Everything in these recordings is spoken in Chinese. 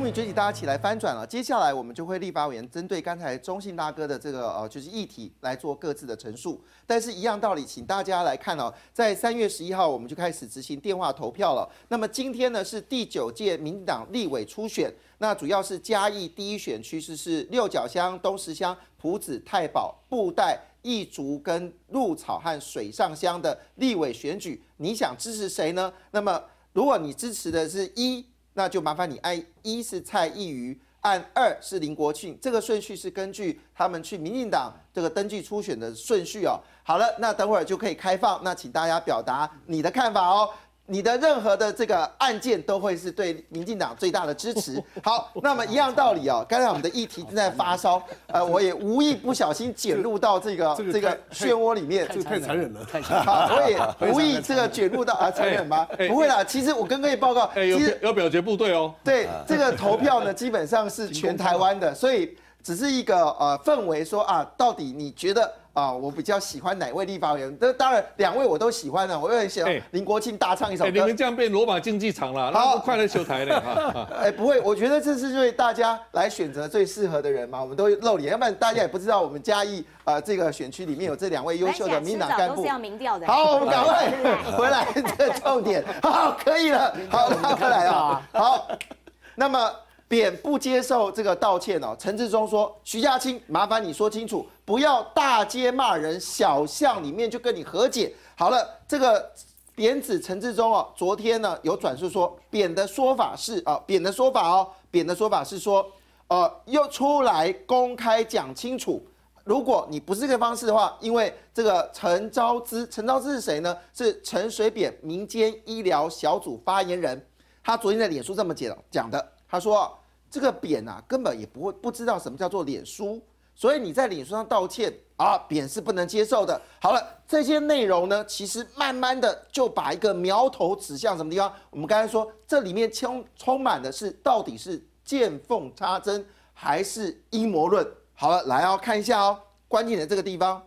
终于崛起，大家起来翻转了。接下来我们就会立法委员针对刚才中信大哥的这个呃，就是议题来做各自的陈述。但是，一样道理，请大家来看哦，在三月十一号我们就开始执行电话投票了。那么今天呢是第九届民进党立委初选，那主要是嘉义第一选区，是是六角乡、东石乡、埔子、太保、布袋、义竹跟鹿草和水上乡的立委选举。你想支持谁呢？那么如果你支持的是一。那就麻烦你按一是蔡依瑜，按二是林国庆，这个顺序是根据他们去民进党这个登记初选的顺序哦。好了，那等会儿就可以开放，那请大家表达你的看法哦。你的任何的这个案件都会是对民进党最大的支持。好，那么一样道理哦。刚才我们的议题正在发烧，呃，我也无意不小心卷入到这个这个漩涡里面，这个太残忍了。好，我也无意这个卷入到啊，残忍吗？不会啦，其实我跟各位报告，其实有表决部队哦。对，这个投票呢，基本上是全台湾的，所以只是一个呃氛围，说啊，到底你觉得？啊，我比较喜欢哪位立法委员？这当然两位我都喜欢了，我也很喜欢林国庆大唱一首歌。你们这样变罗马竞技场了，好快乐秀台嘞。哎，不会，我觉得这是因为大家来选择最适合的人嘛，我们都露脸，要不然大家也不知道我们嘉义啊这个选区里面有这两位优秀的民党干部。好，我们赶快回来这重点。好，可以了。好，拉回来啊。好，那么。扁不接受这个道歉哦，陈志忠说：“徐家清，麻烦你说清楚，不要大街骂人，小巷里面就跟你和解好了。”这个扁子陈志忠哦，昨天呢有转述说，扁的说法是啊，扁的说法哦，扁的说法是说，呃，又出来公开讲清楚，如果你不是这个方式的话，因为这个陈昭之，陈昭之是谁呢？是陈水扁民间医疗小组发言人，他昨天在脸书这么讲讲的，他说。这个扁啊，根本也不会不知道什么叫做脸书，所以你在脸书上道歉啊，扁是不能接受的。好了，这些内容呢，其实慢慢的就把一个苗头指向什么地方？我们刚才说，这里面充充满的是到底是见缝插针，还是阴谋论？好了，来哦，看一下哦，关键的这个地方，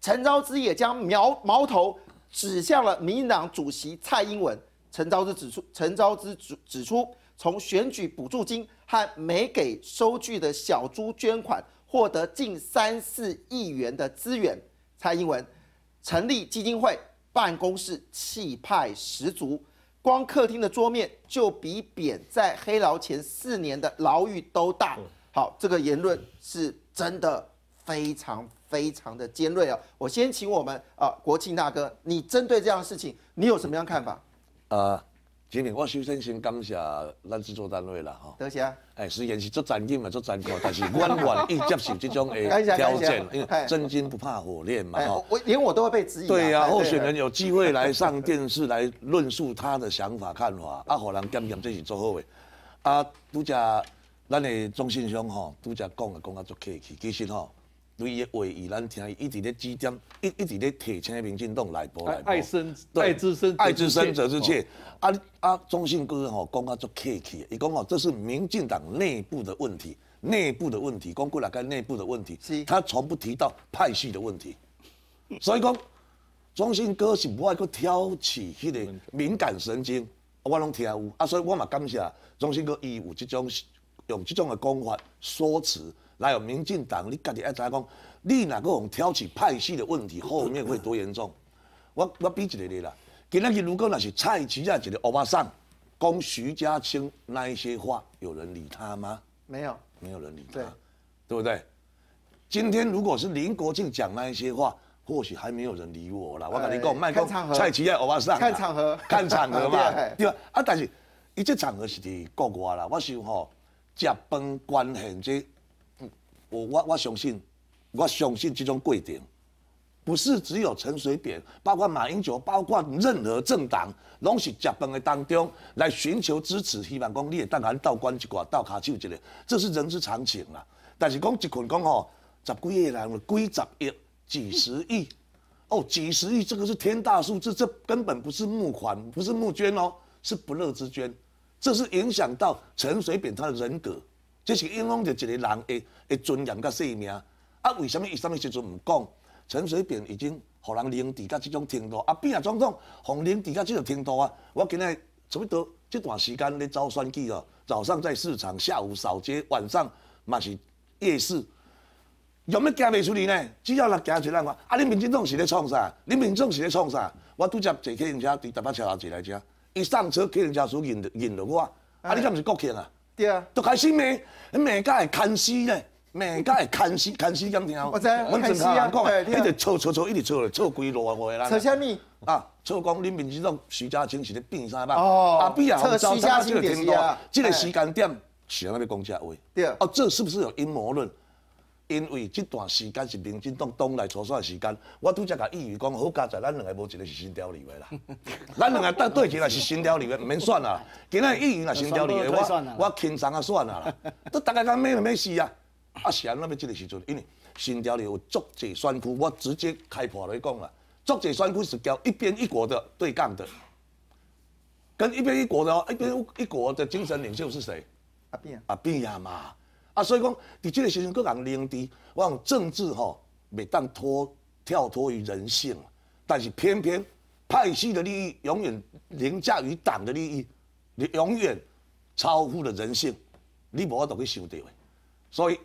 陈昭之也将苗矛头指向了民进党主席蔡英文。陈昭之指出，陈昭之指指出。从选举补助金和没给收据的小猪捐款，获得近三四亿元的资源，蔡英文成立基金会办公室气派十足，光客厅的桌面就比扁在黑牢前四年的牢狱都大。好，这个言论是真的非常非常的尖锐啊！我先请我们啊国庆大哥，你针对这样的事情，你有什么样看法？呃。司令，我首先先感谢咱制作单位啦，吼。多谢。哎，虽然是做战人嘛，做战人，但是我愿意接受这种的 挑战，因为真金不怕火炼嘛，吼。我连我都会被质疑。对呀，候选人有机会来上电视来论述他的想法看法，啊，火人检验这是做好的，啊，拄则咱的中信兄吼，拄则讲诶讲啊做客气，其实吼。对伊话伊能听，伊直咧指点，一伊伫咧铁青民进党内部，内部爱深，爱之深，爱之深则是切。啊啊，中信哥吼讲啊做客气，伊讲哦，这是民进党内部的问题，内部的问题，光顾来看内部的问题，他从不提到派系的问题。所以讲，中信哥是无爱去挑起迄个敏感神经，我拢听有，啊，所以我嘛感谢中信哥伊有即种用即种的讲法说辞。哪有民进党？你家己爱在讲，你哪个哄挑起派系的问题，后面会多严重？我我比一个例啦，今天如果那是蔡奇啊、一个奥巴马、讲徐家清那一些话，有人理他吗？没有，没有人理他，对不对？今天如果是林国庆讲那一些话，或许还没有人理我了。我跟你讲麦克蔡奇啊、奥巴马，看场合，看场合嘛，对吧？啊，但是，伊只场合是伫国外啦。我想吼，日饭关系这。我我我相信，我相信这种规定，不是只有陈水扁，包括马英九，包括任何政党，拢是接风的当中来寻求支持，希望讲你也当然到关一挂到卡手一个，这是人之常情啦。但是讲一群讲吼，十个亿来几十亿、几十亿，哦，几十亿，这个是天大数字，这根本不是募款，不是募捐哦，是不乐之捐，这是影响到陈水扁他的人格。这是影响着一个人的的尊严和生命。啊，为什么伊什么时阵唔讲？陈水扁已经互人凌伫到这种程度，啊，变装互人凌伫到这种程度啊！我今日差不多这段时间咧招选举哦，早上在市场，下午扫街，晚上嘛是夜市，用咩行未出去呢？只要能行出来，我啊，你民众是咧创啥？你民众是咧创啥？我拄则坐客运车，伫大巴车坐来遮，伊上车客运车主认认得我，啊，你敢毋是国庆啊？对啊，都开始骂，骂甲会砍死咧，骂甲会砍死，砍死敢听我知，我们正好好讲，一直错错错，一直错错归落回来。扯什么？啊，错讲你们知道徐家清是在变三吧？哦，阿比啊，徐家清商这个天台，这个时间点是在那个公交车对啊。哦，这是不是有阴谋论？因为这段时间是民进党党内初选的时间，我拄则甲议员讲，好加载咱两个无一个是新条理的啦。咱两个搭对起来是新条理的，免选啦。今日议员是新条理的，我我轻松啊选啦。都大概讲咩咩事啊？阿翔，那么这个时阵，因为新条理有左翼、选区，我直接开破来讲啦。左翼、选区是叫一边一国的对杠的，跟一边一国的，一边一国的精神领袖是谁？阿扁。阿扁呀嘛。啊，所以讲，伫即个时阵，各人领我讲政治吼，袂当脱跳脱于人性。但是偏偏派系的利益永远凌驾于党的利益，你永远超乎了人性，你无法度去想到的。所以，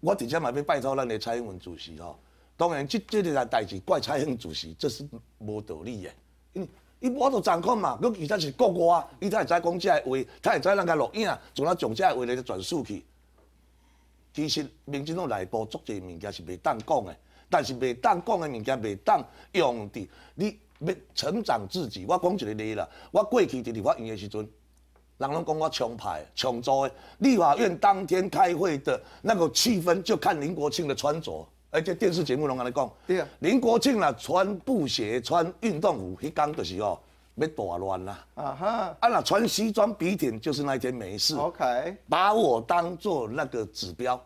我直接内面拜托咱的蔡英文主席吼，当然，这这一个代志怪蔡英文主席，这是无道理因为伊无都掌控嘛，佮其他是国外，伊才会知讲这个话，他会知咱家录音啊，从咱从这个话来转述去。其实，民进党内部做些物件是袂当讲的，但是袂当讲的物件袂当用的。你要成长自己，我讲就例啦。我过去伫立法院的时阵，人拢讲我抢牌、抢座的。立法院当天开会的那个气氛，就看林国庆的穿着，而且电视节目拢跟你讲。对啊，林国庆啦，穿布鞋、穿运动服，迄天就是哦。别打乱了啊哈！啊那穿西装笔挺就是那一天没事。OK，把我当做那个指标，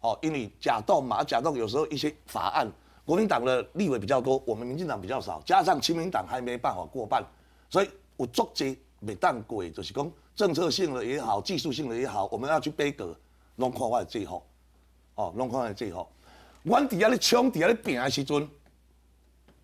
哦，因为假动嘛，假动有时候一些法案，国民党的立委比较多，我们民进党比较少，加上亲民党还没办法过半，所以我做这没当鬼就是讲政策性的也好，技术性的也好，我们要去背格弄垮的最后，哦，弄垮的最后，碗底下咧枪底下咧拼的时阵，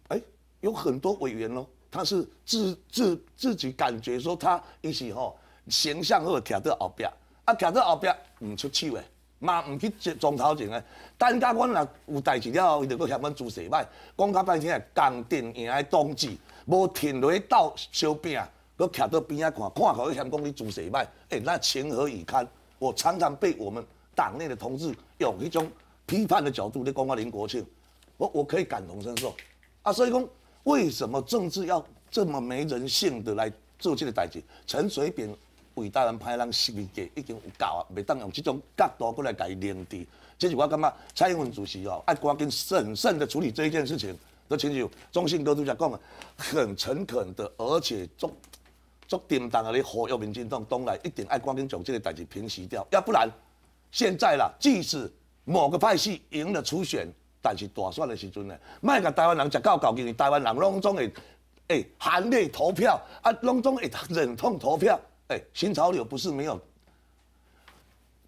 哎，有很多委员咯。他是自自自己感觉说他一起吼形象好，调到后壁，啊，调到后壁唔出气味，嘛唔去接撞头前啊。但下我若有代志了，伊就阁向阮做势歹，讲较歹听，供电、挨冬季无停力到烧饼，啊，阁调到边仔看，看个向工在做势歹，哎，那情何以堪？我常常被我们党内的同志用迄种批判的角度在讲话，林国庆，我我可以感同身受啊，所以讲。为什么政治要这么没人性的来做这个代志？陈水扁伟大人派浪死计已经有搞啊，袂当用这种角度过来改以连这是我感觉蔡英文主席哦，爱国跟审慎的处理这一件事情。都请求中信哥都讲讲的，很诚恳的，而且做做叮当的，你火药民进动东来，一定爱国跟总这个代志平息掉。要不然现在啦，即使某个派系赢了初选。但是大选的时阵呢，卖甲台湾人食到够为台湾人拢总会含泪投票，啊，拢总会忍痛投票。哎，新潮流不是没有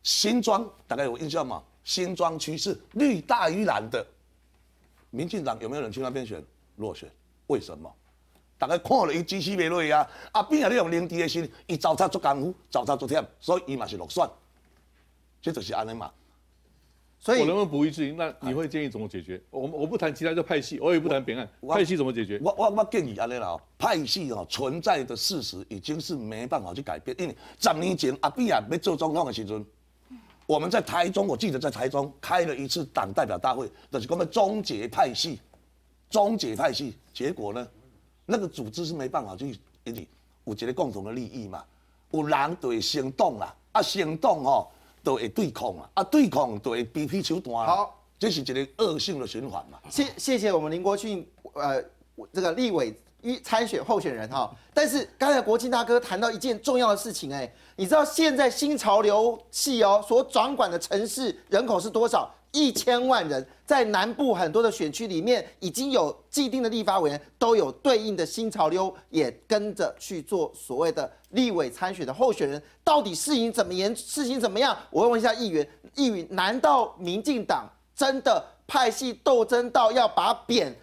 新庄，大概有印象吗？新庄区是绿大于蓝的，民进党有没有人去那边选？落选，为什么？大概看了伊支持袂落去啊，阿边啊，利用零迪的心，伊糟蹋做功夫，糟蹋做忝，所以伊嘛是落选，这就是安尼嘛。所以我能不能补一句？那你会建议怎么解决？我我不谈其他，的派系，我也不谈本案。派系怎么解决？我我我建议安尼啦，派系哦存在的事实已经是没办法去改变。因为十年前阿碧啊没做总统的时阵，我们在台中，我记得在台中开了一次党代表大会，那是我们终结派系，终结派系。结果呢，那个组织是没办法去引起，我觉得共同的利益嘛，有人对行动啦，啊行动哦。都会对抗啊，啊对抗都会比拼手段，好，这是一个恶性的循环嘛。谢谢谢我们林国逊，呃，这个立委参选候选人哈。但是刚才国庆大哥谈到一件重要的事情，哎，你知道现在新潮流系哦所掌管的城市人口是多少？一千万人在南部很多的选区里面，已经有既定的立法委员都有对应的新潮流，也跟着去做所谓的立委参选的候选人，到底事情怎么严？事情怎么样？我问一下议员，议员，难道民进党真的派系斗争到要把扁？